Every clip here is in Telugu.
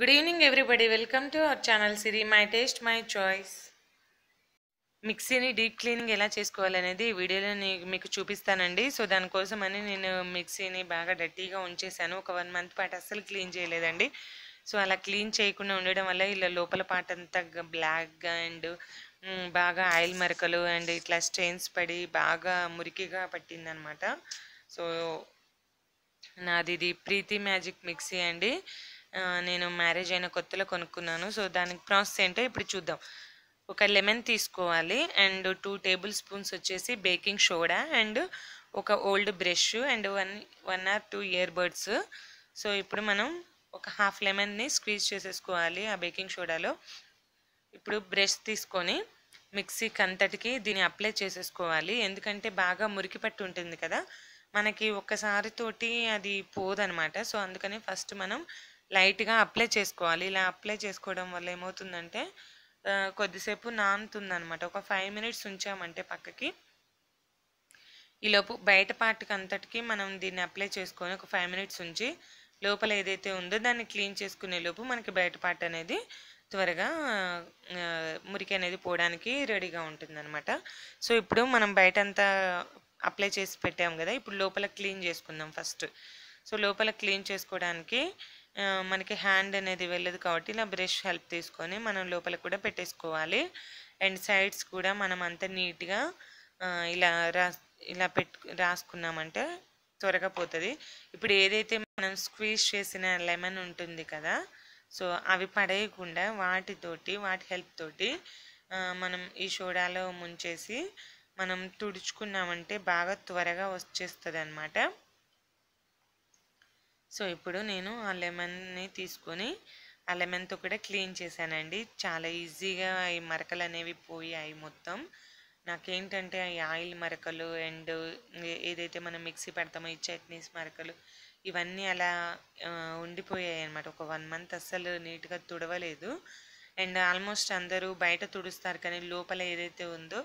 good evening everybody welcome to our channel Siri my taste my choice మిక్సీని డీప్ క్లీనింగ్ ఎలా చేసుకోవాలనేది ఈ వీడియోలో మీకు చూపిస్తానండి సో దానికోసమని నేను మిక్సీని బాగా డర్టీగా ఉంచేసాను ఒక వన్ మంత్ పాటు అస్సలు క్లీన్ చేయలేదండి సో అలా క్లీన్ చేయకుండా ఉండడం వల్ల ఇలా లోపల పాట అంతా బ్లాక్ అండ్ బాగా ఆయిల్ మరకలు అండ్ ఇట్లా స్టెయిన్స్ పడి బాగా మురికిగా పట్టిందనమాట సో నాది ఇది ప్రీతి మ్యాజిక్ మిక్సీ అండి నేను మ్యారేజ్ అయిన కొత్తలో కొనుక్కున్నాను సో దానికి ప్రాసెస్ ఏంటో ఇప్పుడు చూద్దాం ఒక లెమన్ తీసుకోవాలి అండ్ టూ టేబుల్ స్పూన్స్ వచ్చేసి బేకింగ్ సోడా అండ్ ఒక old brush and one one or two ear buds so ఇప్పుడు మనం ఒక హాఫ్ లెమన్ని స్క్వీజ్ చేసేసుకోవాలి ఆ బేకింగ్ సోడాలో ఇప్పుడు బ్రష్ తీసుకొని మిక్సీకి అంతటికి దీన్ని అప్లై చేసేసుకోవాలి ఎందుకంటే బాగా మురికి పట్టి ఉంటుంది కదా మనకి ఒక్కసారితోటి అది పోదనమాట సో అందుకని ఫస్ట్ మనం లైట్గా అప్లై చేసుకోవాలి ఇలా అప్లై చేసుకోవడం వల్ల ఏమవుతుందంటే కొద్దిసేపు నానుతుందనమాట ఒక ఫైవ్ మినిట్స్ ఉంచామంటే పక్కకి ఈలోపు బయట పార్ట్కి అంతటికి మనం దీన్ని అప్లై చేసుకొని ఒక ఫైవ్ మినిట్స్ ఉంచి లోపల ఏదైతే ఉందో దాన్ని క్లీన్ చేసుకునే లోపు మనకి బయట పార్ట్ అనేది త్వరగా మురికి అనేది పోవడానికి రెడీగా ఉంటుందన్నమాట సో ఇప్పుడు మనం బయట అంతా అప్లై చేసి పెట్టాము కదా ఇప్పుడు లోపల క్లీన్ చేసుకుందాం ఫస్ట్ సో లోపల క్లీన్ చేసుకోవడానికి మనకి హ్యాండ్ అనేది వెళ్ళదు కాబట్టి ఇలా బ్రష్ హెల్ప్ తీసుకొని మనం లోపల కూడా పెట్టేసుకోవాలి అండ్ సైడ్స్ కూడా మనం అంత నీట్గా ఇలా రా ఇలా పెట్టు రాసుకున్నామంటే త్వరగా పోతుంది ఇప్పుడు ఏదైతే మనం స్క్వీజ్ చేసిన లెమన్ ఉంటుంది కదా సో అవి పడేయకుండా వాటితోటి వాటి హెల్ప్ తోటి మనం ఈ సోడాలో ముంచేసి మనం తుడుచుకున్నామంటే బాగా త్వరగా వచ్చేస్తుంది అనమాట సో ఇప్పుడు నేను ఆ లెమన్ని తీసుకొని ఆ లెమన్తో కూడా క్లీన్ చేశానండి చాలా ఈజీగా ఈ మరకలు అనేవి పోయాయి మొత్తం నాకేంటంటే ఈ ఆయిల్ మరకలు అండ్ ఏదైతే మనం మిక్సీ పెడతామో ఈ చట్నీస్ మరకలు ఇవన్నీ అలా ఉండిపోయాయి అనమాట ఒక వన్ మంత్ అస్సలు నీట్గా తుడవలేదు అండ్ ఆల్మోస్ట్ అందరూ బయట తుడుస్తారు కానీ లోపల ఏదైతే ఉందో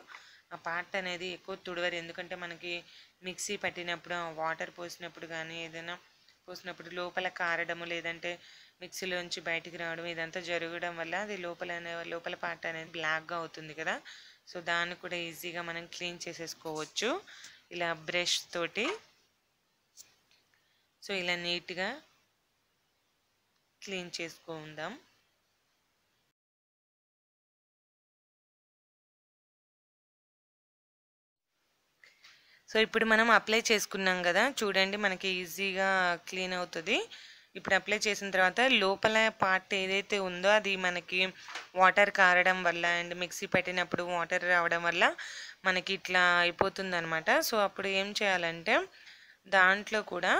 ఆ పార్ట్ అనేది ఎక్కువ తుడవరు ఎందుకంటే మనకి మిక్సీ పట్టినప్పుడు వాటర్ పోసినప్పుడు కానీ ఏదైనా పోసినప్పుడు లోపల కారడము లేదంటే మిక్సీలోంచి బయటికి రావడం ఇదంతా జరగడం వల్ల అది లోపల లోపల పార్ట్ అనేది బ్లాక్గా అవుతుంది కదా సో దాన్ని కూడా ఈజీగా మనం క్లీన్ చేసేసుకోవచ్చు ఇలా బ్రష్ తోటి సో ఇలా నీట్గా క్లీన్ చేసుకుందాం సో ఇప్పుడు మనం అప్లై చేసుకున్నాం కదా చూడండి మనకి ఈజీగా క్లీన్ అవుతుంది ఇప్పుడు అప్లై చేసిన తర్వాత లోపల పార్ట్ ఏదైతే ఉందో అది మనకి వాటర్ కారడం వల్ల అండ్ మిక్సీ పెట్టినప్పుడు వాటర్ రావడం వల్ల మనకి ఇట్లా అయిపోతుంది అనమాట సో అప్పుడు ఏం చేయాలంటే దాంట్లో కూడా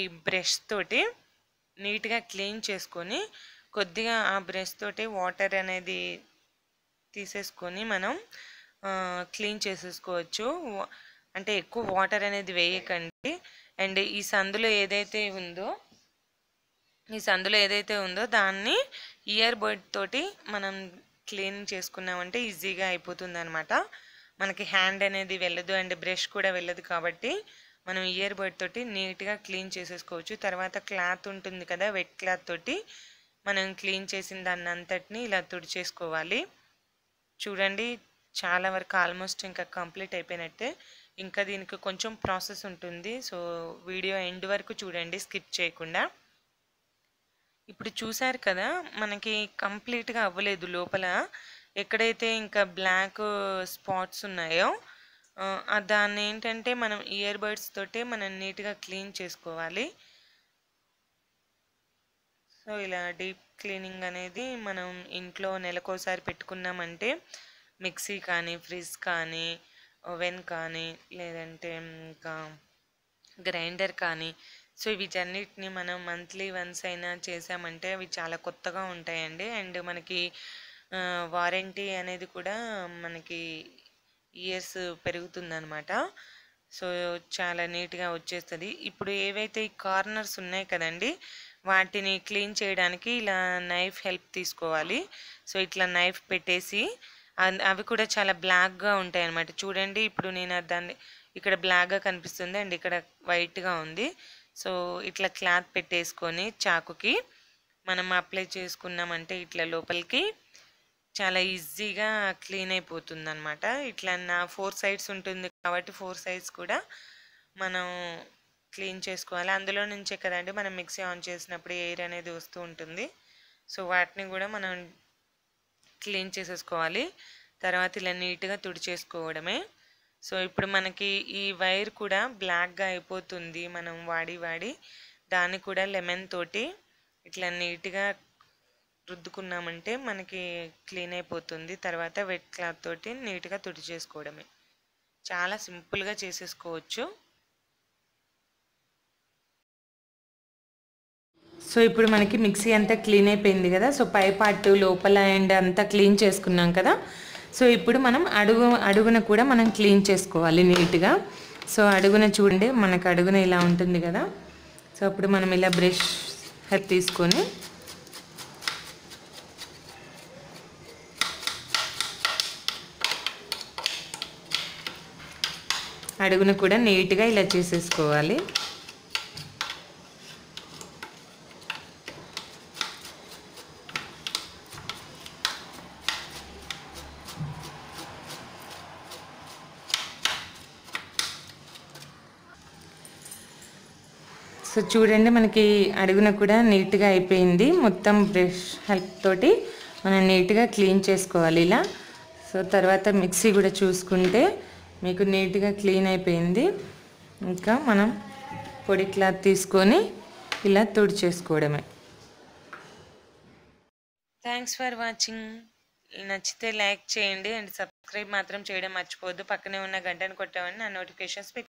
ఈ బ్రష్ తోటి నీట్గా క్లీన్ చేసుకొని కొద్దిగా ఆ బ్రష్ తోటి వాటర్ అనేది తీసేసుకొని మనం క్లీన్ చేసేసుకోవచ్చు అంటే ఎక్కువ వాటర్ అనేది వేయకండి అండ్ ఈ సందులో ఏదైతే ఉందో ఈ సందులో ఏదైతే ఉందో దాన్ని ఇయర్ బర్డ్ తోటి మనం క్లీన్ చేసుకున్నామంటే ఈజీగా అయిపోతుంది అనమాట మనకి హ్యాండ్ అనేది వెళ్ళదు అండ్ బ్రష్ కూడా వెళ్ళదు కాబట్టి మనం ఇయర్ బర్డ్ తోటి నీట్గా క్లీన్ చేసేసుకోవచ్చు తర్వాత క్లాత్ ఉంటుంది కదా వెట్ క్లాత్ తోటి మనం క్లీన్ చేసిన దాన్ని అంతటిని ఇలా తుడిచేసుకోవాలి చూడండి చాలా వరకు ఆల్మోస్ట్ ఇంకా కంప్లీట్ అయిపోయినట్టే ఇంకా దీనికి కొంచెం ప్రాసెస్ ఉంటుంది సో వీడియో ఎండ్ వరకు చూడండి స్కిప్ చేయకుండా ఇప్పుడు చూసారు కదా మనకి కంప్లీట్గా అవ్వలేదు లోపల ఎక్కడైతే ఇంకా బ్లాక్ స్పాట్స్ ఉన్నాయో దాన్ని ఏంటంటే మనం ఇయర్ బడ్స్ తోటే మనం నీట్గా క్లీన్ చేసుకోవాలి సో ఇలా డీప్ క్లీనింగ్ అనేది మనం ఇంట్లో నెలకోసారి పెట్టుకున్నామంటే మిక్సీ కానీ ఫ్రిడ్జ్ కానీ ఓవెన్ కానీ లేదంటే ఇంకా గ్రైండర్ కానీ సో ఇవి అన్నిటిని మనం మంత్లీ వన్స్ అయినా చేసామంటే అవి చాలా కొత్తగా ఉంటాయండి అండ్ మనకి వారంటీ అనేది కూడా మనకి ఇయర్స్ పెరుగుతుందనమాట సో చాలా నీట్గా వచ్చేస్తుంది ఇప్పుడు ఏవైతే ఈ కార్నర్స్ ఉన్నాయి కదండి వాటిని క్లీన్ చేయడానికి ఇలా నైఫ్ హెల్ప్ తీసుకోవాలి సో ఇట్లా నైఫ్ పెట్టేసి అవి కూడా చాలా బ్లాక్గా ఉంటాయి అనమాట చూడండి ఇప్పుడు నేను దాన్ని ఇక్కడ బ్లాక్గా కనిపిస్తుంది అండ్ ఇక్కడ వైట్గా ఉంది సో ఇట్లా క్లాత్ పెట్టేసుకొని చాకుకి మనం అప్లై చేసుకున్నామంటే ఇట్లా లోపలికి చాలా ఈజీగా క్లీన్ అయిపోతుంది అనమాట ఇట్లా నా ఫోర్ సైడ్స్ ఉంటుంది కాబట్టి ఫోర్ సైడ్స్ కూడా మనం క్లీన్ చేసుకోవాలి అందులో నుంచే కదండి మనం మిక్సీ ఆన్ చేసినప్పుడు ఎయిర్ అనేది వస్తూ ఉంటుంది సో వాటిని కూడా మనం క్లీన్ చేసేసుకోవాలి తర్వాత ఇలా నీట్గా తుడిచేసుకోవడమే సో ఇప్పుడు మనకి ఈ వైర్ కూడా బ్లాక్గా అయిపోతుంది మనం వాడి వాడి దాన్ని కూడా లెమన్ తోటి ఇట్లా నీట్గా రుద్దుకున్నామంటే మనకి క్లీన్ అయిపోతుంది తర్వాత వెట్ క్లాత్ తోటి నీట్గా తుడిచేసుకోవడమే చాలా సింపుల్గా చేసేసుకోవచ్చు సో ఇప్పుడు మనకి మిక్సీ అంతా క్లీన్ అయిపోయింది కదా సో పై పార్ట్ లోపల అండ్ అంతా క్లీన్ చేసుకున్నాం కదా సో ఇప్పుడు మనం అడుగు అడుగున కూడా మనం క్లీన్ చేసుకోవాలి నీట్గా సో అడుగున చూడండి మనకు అడుగున ఇలా ఉంటుంది కదా సో అప్పుడు మనం ఇలా బ్రష్ తీసుకొని అడుగున కూడా నీట్గా ఇలా చేసేసుకోవాలి సో చూడండి మనకి అడుగున కూడా నీట్గా అయిపోయింది మొత్తం బ్రష్ హెల్ప్ తోటి మనం నీట్గా క్లీన్ చేసుకోవాలి ఇలా సో తర్వాత మిక్సీ కూడా చూసుకుంటే మీకు నీట్గా క్లీన్ అయిపోయింది ఇంకా మనం పొడి క్లాత్ తీసుకొని ఇలా తుడిచేసుకోవడమే థ్యాంక్స్ ఫర్ వాచింగ్ నచ్చితే లైక్ చేయండి అండ్ సబ్స్క్రైబ్ మాత్రం చేయడం మర్చిపోవద్దు పక్కనే ఉన్న గంటను కొట్టామని నా నోటిఫికేషన్స్ మీకు